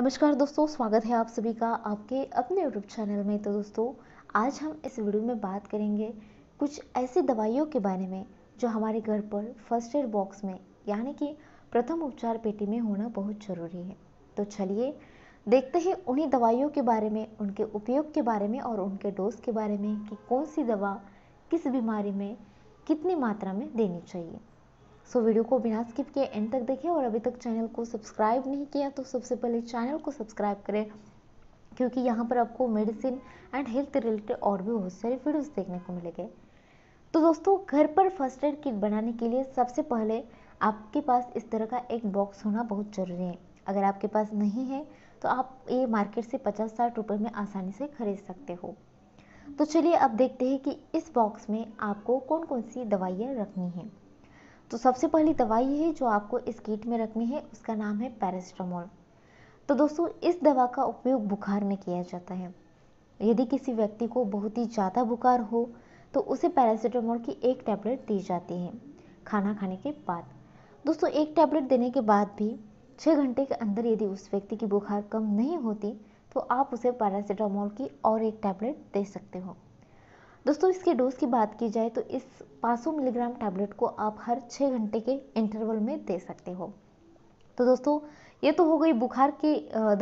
नमस्कार दोस्तों स्वागत है आप सभी का आपके अपने यूट्यूब चैनल में तो दोस्तों आज हम इस वीडियो में बात करेंगे कुछ ऐसी दवाइयों के बारे में जो हमारे घर पर फर्स्ट एड बॉक्स में यानी कि प्रथम उपचार पेटी में होना बहुत ज़रूरी है तो चलिए देखते हैं उन्हीं दवाइयों के बारे में उनके उपयोग के बारे में और उनके डोज के बारे में कि कौन सी दवा किस बीमारी में कितनी मात्रा में देनी चाहिए सो so, वीडियो को बिना स्किप किए एंड तक देखें और अभी तक चैनल को सब्सक्राइब नहीं किया तो सबसे पहले चैनल को सब्सक्राइब करें क्योंकि यहाँ पर आपको मेडिसिन एंड हेल्थ रिलेटेड और भी बहुत सारे वीडियोस देखने को मिलेंगे तो दोस्तों घर पर फर्स्ट एड किट बनाने के लिए सबसे पहले आपके पास इस तरह का एक बॉक्स होना बहुत ज़रूरी है अगर आपके पास नहीं है तो आप ये मार्केट से पचास साठ रुपये में आसानी से खरीद सकते हो तो चलिए अब देखते हैं कि इस बॉक्स में आपको कौन कौन सी दवाइयाँ रखनी हैं तो सबसे पहली दवाई है जो आपको इस किट में रखनी है उसका नाम है पैरासीटामोल तो दोस्तों इस दवा का उपयोग बुखार में किया जाता है यदि किसी व्यक्ति को बहुत ही ज़्यादा बुखार हो तो उसे पैरासीटामोल की एक टैबलेट दी जाती है खाना खाने के बाद दोस्तों एक टैबलेट देने के बाद भी छः घंटे के अंदर यदि उस व्यक्ति की बुखार कम नहीं होती तो आप उसे पैरासीटामोल की और एक टैबलेट दे सकते हो दोस्तों इसके डोज की बात की जाए तो इस 500 मिलीग्राम टैबलेट को आप हर छः घंटे के इंटरवल में दे सकते हो तो दोस्तों ये तो हो गई बुखार की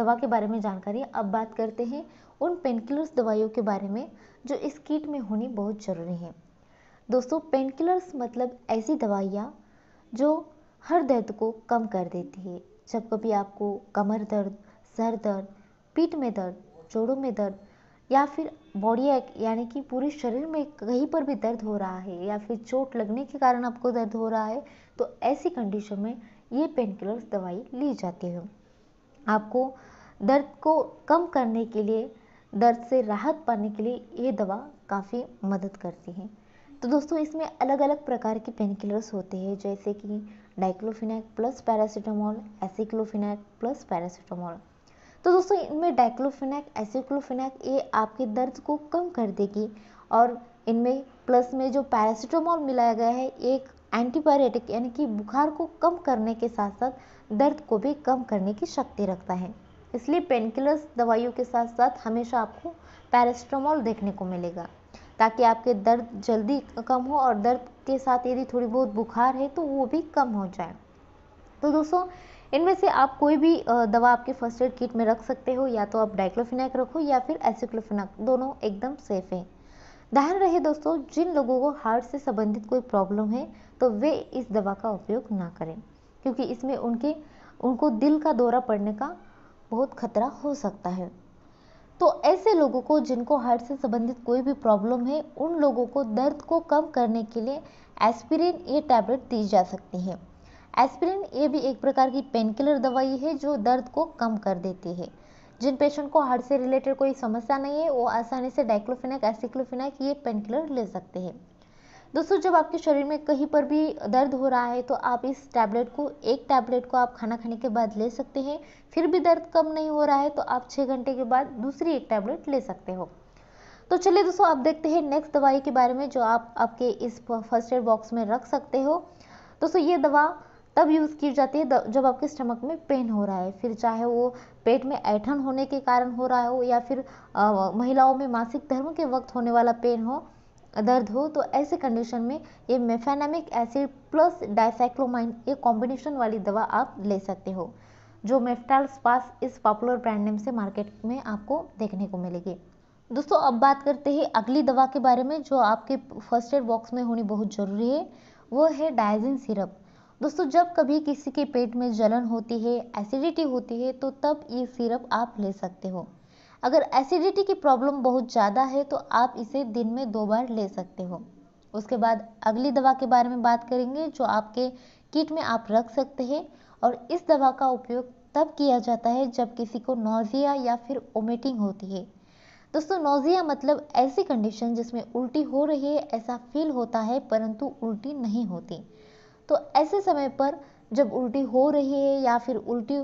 दवा के बारे में जानकारी अब बात करते हैं उन पेनकिलर्स दवाइयों के बारे में जो इस किट में होनी बहुत ज़रूरी है दोस्तों पेनकिलर्स मतलब ऐसी दवाइयाँ जो हर दर्द को कम कर देती है जब कभी आपको कमर दर्द सर दर्द पीठ में दर्द जोड़ों में दर्द या फिर बॉडी यानी कि पूरे शरीर में कहीं पर भी दर्द हो रहा है या फिर चोट लगने के कारण आपको दर्द हो रहा है तो ऐसी कंडीशन में ये पेन किलर्स दवाई ली जाती है आपको दर्द को कम करने के लिए दर्द से राहत पाने के लिए ये दवा काफ़ी मदद करती है तो दोस्तों इसमें अलग अलग प्रकार के पेन किलर्स होते हैं जैसे कि diclofenac plus paracetamol aceclofenac plus paracetamol तो दोस्तों इनमें डाइक्लोफिनैक एसिक्लोफिनैक ये आपके दर्द को कम कर देगी और इनमें प्लस में जो पैरासीटामोल मिलाया गया है एक एंटीबायोटिक यानी कि बुखार को कम करने के साथ साथ दर्द को भी कम करने की शक्ति रखता है इसलिए पेनकिलर्स दवाइयों के साथ साथ हमेशा आपको पैरासीटामोल देखने को मिलेगा ताकि आपके दर्द जल्दी कम हो और दर्द के साथ यदि थोड़ी बहुत बुखार है तो वो भी कम हो जाए तो दोस्तों इनमें से आप कोई भी दवा आपके फर्स्ट एड किट में रख सकते हो या तो आप डाइक्लोफिनाक रखो या फिर एसिक्लोफिनाक दोनों एकदम सेफ हैं ध्यान रहे दोस्तों जिन लोगों को हार्ट से संबंधित कोई प्रॉब्लम है तो वे इस दवा का उपयोग ना करें क्योंकि इसमें उनके उनको दिल का दौरा पड़ने का बहुत खतरा हो सकता है तो ऐसे लोगों को जिनको हार्ट से संबंधित कोई भी प्रॉब्लम है उन लोगों को दर्द को कम करने के लिए एस्पिरिन ये टैबलेट दी जा सकती है एस्पिरिन ये भी एक प्रकार की पेन दवाई है जो दर्द को कम कर देती है जिन पेशेंट को हार्ट से रिलेटेड कोई समस्या नहीं है वो आसानी से डाइक्लोफिनक एसिक्लोफिनक ये पेन ले सकते हैं दोस्तों जब आपके शरीर में कहीं पर भी दर्द हो रहा है तो आप इस टैबलेट को एक टैबलेट को आप खाना खाने के बाद ले सकते हैं फिर भी दर्द कम नहीं हो रहा है तो आप छः घंटे के बाद दूसरी एक टैबलेट ले सकते हो तो चलिए दोस्तों आप देखते हैं नेक्स्ट दवाई के बारे में जो आप आपके इस फर्स्ट एड बॉक्स में रख सकते हो दोस्तों ये दवा तब यूज़ की जाती है जब आपके स्टमक में पेन हो रहा है फिर चाहे वो पेट में ऐठन होने के कारण हो रहा हो या फिर महिलाओं में मासिक धर्म के वक्त होने वाला पेन हो दर्द हो तो ऐसे कंडीशन में ये मेफेनामिक एसिड प्लस डाइसाइक्लोमाइन ये कॉम्बिनेशन वाली दवा आप ले सकते हो जो मेफ्टाल स्पास इस पॉपुलर ब्रांड नेम से मार्केट में आपको देखने को मिलेगी दोस्तों अब बात करते हैं अगली दवा के बारे में जो आपके फर्स्ट एड बॉक्स में होनी बहुत ज़रूरी है वो है डायजिन सिरप दोस्तों जब कभी किसी के पेट में जलन होती है एसिडिटी होती है तो तब ये सिरप आप ले सकते हो अगर एसिडिटी की प्रॉब्लम बहुत ज़्यादा है तो आप इसे दिन में दो बार ले सकते हो उसके बाद अगली दवा के बारे में बात करेंगे जो आपके किट में आप रख सकते हैं और इस दवा का उपयोग तब किया जाता है जब किसी को नोज़िया या फिर ओमेटिंग होती है दोस्तों नोज़िया मतलब ऐसी कंडीशन जिसमें उल्टी हो रही है ऐसा फील होता है परंतु उल्टी नहीं होती तो ऐसे समय पर जब उल्टी हो रही है या फिर उल्टी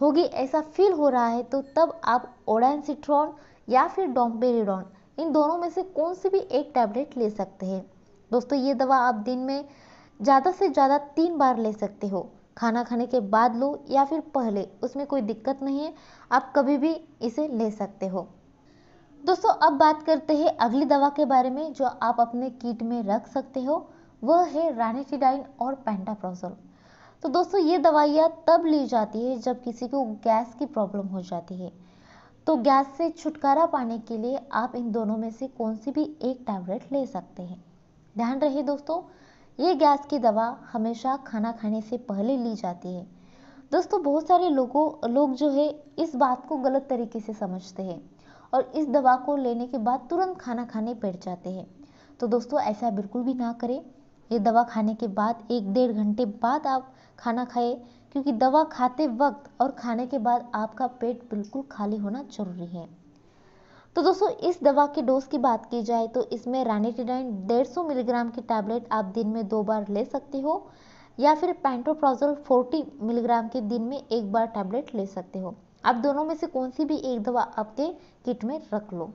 होगी ऐसा फील हो रहा है तो तब आप ओडानसिट्रॉन या फिर डोम्पेरिडॉन इन दोनों में से कौन सी भी एक टैबलेट ले सकते हैं दोस्तों ये दवा आप दिन में ज़्यादा से ज़्यादा तीन बार ले सकते हो खाना खाने के बाद लो या फिर पहले उसमें कोई दिक्कत नहीं है आप कभी भी इसे ले सकते हो दोस्तों अब बात करते हैं अगली दवा के बारे में जो आप अपने किट में रख सकते हो वह है रैनिटिडाइन और पेंटाप्रोजोल तो दोस्तों ये दवाइयाँ तब ली जाती है जब किसी को गैस की प्रॉब्लम हो जाती है तो गैस से छुटकारा पाने के लिए आप इन दोनों में से कौन सी भी एक टैबलेट ले सकते हैं ध्यान रहे दोस्तों ये गैस की दवा हमेशा खाना खाने से पहले ली जाती है दोस्तों बहुत सारे लोगों लोग जो है इस बात को गलत तरीके से समझते हैं और इस दवा को लेने के बाद तुरंत खाना खाने बैठ जाते हैं तो दोस्तों ऐसा बिल्कुल भी ना करें ये दवा खाने के बाद एक डेढ़ घंटे बाद आप खाना खाएं क्योंकि दवा खाते वक्त और खाने के बाद आपका पेट बिल्कुल खाली होना ज़रूरी है तो दोस्तों इस दवा के डोज की बात की जाए तो इसमें रानीटिडाइन 150 मिलीग्राम की टैबलेट आप दिन में दो बार ले सकते हो या फिर पेंटोप्राजोल 40 मिलीग्राम के दिन में एक बार टैबलेट ले सकते हो आप दोनों में से कौन सी भी एक दवा आपके किट में रख लो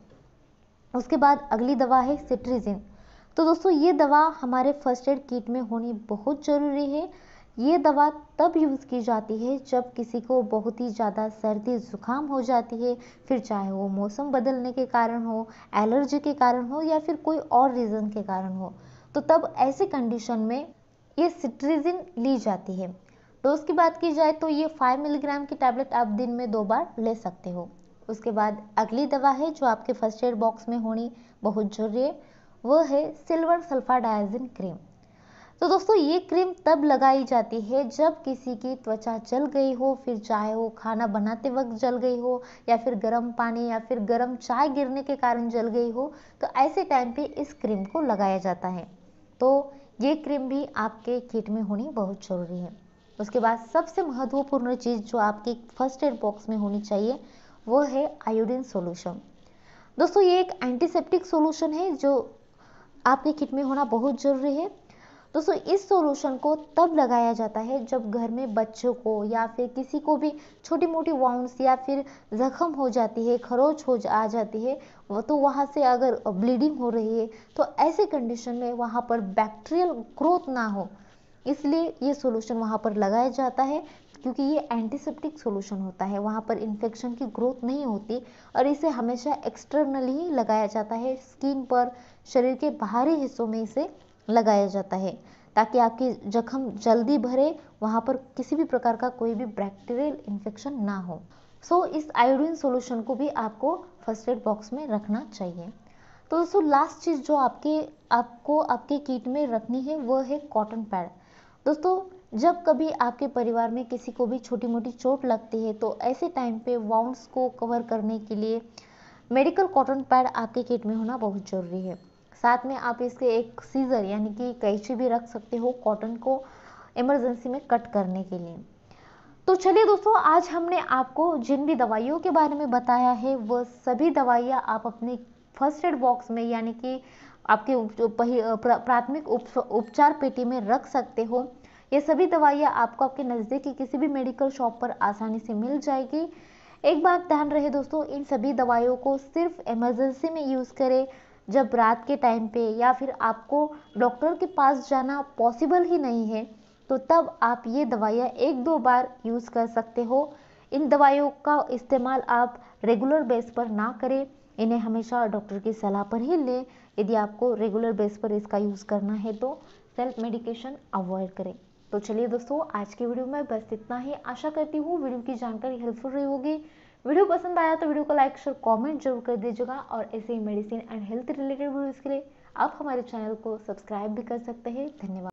उसके बाद अगली दवा है सिट्रीजिन तो दोस्तों ये दवा हमारे फर्स्ट एड किट में होनी बहुत ज़रूरी है ये दवा तब यूज़ की जाती है जब किसी को बहुत ही ज़्यादा सर्दी ज़ुकाम हो जाती है फिर चाहे वो मौसम बदलने के कारण हो एलर्जी के कारण हो या फिर कोई और रीज़न के कारण हो तो तब ऐसे कंडीशन में ये सिट्रीजिन ली जाती है डोज की बात की जाए तो ये फाइव मिलीग्राम की टैबलेट आप दिन में दो बार ले सकते हो उसके बाद अगली दवा है जो आपके फर्स्ट एड बॉक्स में होनी बहुत जरूरी है वह है सिल्वर सल्फाडाइजिन क्रीम तो दोस्तों ये क्रीम तब लगाई जाती है जब किसी की त्वचा जल गई हो फिर चाहे वो खाना बनाते वक्त जल गई हो या फिर गर्म पानी या फिर गर्म चाय गिरने के कारण जल गई हो तो ऐसे टाइम पे इस क्रीम को लगाया जाता है तो ये क्रीम भी आपके किट में होनी बहुत ज़रूरी है उसके बाद सबसे महत्वपूर्ण चीज़ जो आपके फर्स्ट एड बॉक्स में होनी चाहिए वो है आयोडीन सोल्यूशन दोस्तों ये एक एंटीसेप्टिक सोल्यूशन है जो आपके किट में होना बहुत ज़रूरी है दोस्तों इस सॉल्यूशन को तब लगाया जाता है जब घर में बच्चों को या फिर किसी को भी छोटी मोटी वाउंड्स या फिर जख्म हो जाती है खरोच हो जा, आ जाती है वो तो वहाँ से अगर ब्लीडिंग हो रही है तो ऐसे कंडीशन में वहाँ पर बैक्टीरियल ग्रोथ ना हो इसलिए ये सोल्यूशन वहाँ पर लगाया जाता है क्योंकि ये एंटीसेप्टिक सोल्यूशन होता है वहाँ पर इन्फेक्शन की ग्रोथ नहीं होती और इसे हमेशा एक्सटर्नली ही लगाया जाता है स्किन पर शरीर के बाहरी हिस्सों में इसे लगाया जाता है ताकि आपकी जख्म जल्दी भरे वहाँ पर किसी भी प्रकार का कोई भी बैक्टीरियल इन्फेक्शन ना हो सो so, इस आयोडीन सोल्यूशन को भी आपको फर्स्ट एड बॉक्स में रखना चाहिए तो दोस्तों लास्ट चीज़ जो आपके आपको आपके किट में रखनी है वह है कॉटन पैड दोस्तों जब कभी आपके परिवार में किसी को भी छोटी मोटी चोट लगती है तो ऐसे टाइम पे वाउंड्स को कवर करने के लिए मेडिकल कॉटन पैड आपके किट में होना बहुत ज़रूरी है साथ में आप इसके एक सीज़र यानी कि कैची भी रख सकते हो कॉटन को इमरजेंसी में कट करने के लिए तो चलिए दोस्तों आज हमने आपको जिन भी दवाइयों के बारे में बताया है वह सभी दवाइयाँ आप अपने फर्स्ट एड बॉक्स में यानी कि आपके जो प्राथमिक उपचार पेटी में रख सकते हो ये सभी दवाइयाँ आपको आपके नज़दीकी किसी भी मेडिकल शॉप पर आसानी से मिल जाएगी एक बात ध्यान रहे दोस्तों इन सभी दवाइयों को सिर्फ इमरजेंसी में यूज़ करें जब रात के टाइम पे या फिर आपको डॉक्टर के पास जाना पॉसिबल ही नहीं है तो तब आप ये दवाइयाँ एक दो बार यूज़ कर सकते हो इन दवाइयों का इस्तेमाल आप रेगुलर बेस पर ना करें इन्हें हमेशा डॉक्टर की सलाह पर ही लें यदि आपको रेगुलर बेस पर इसका यूज़ करना है तो सेल्फ मेडिकेशन अवॉइड करें तो चलिए दोस्तों आज की वीडियो में बस इतना ही आशा करती हूँ वीडियो की जानकारी हेल्पफुल रही होगी वीडियो पसंद आया तो वीडियो को लाइक शेयर कमेंट जरूर कर दीजिएगा और ऐसे ही medicine and health related videos के लिए आप हमारे चैनल को सब्सक्राइब भी कर सकते हैं धन्यवाद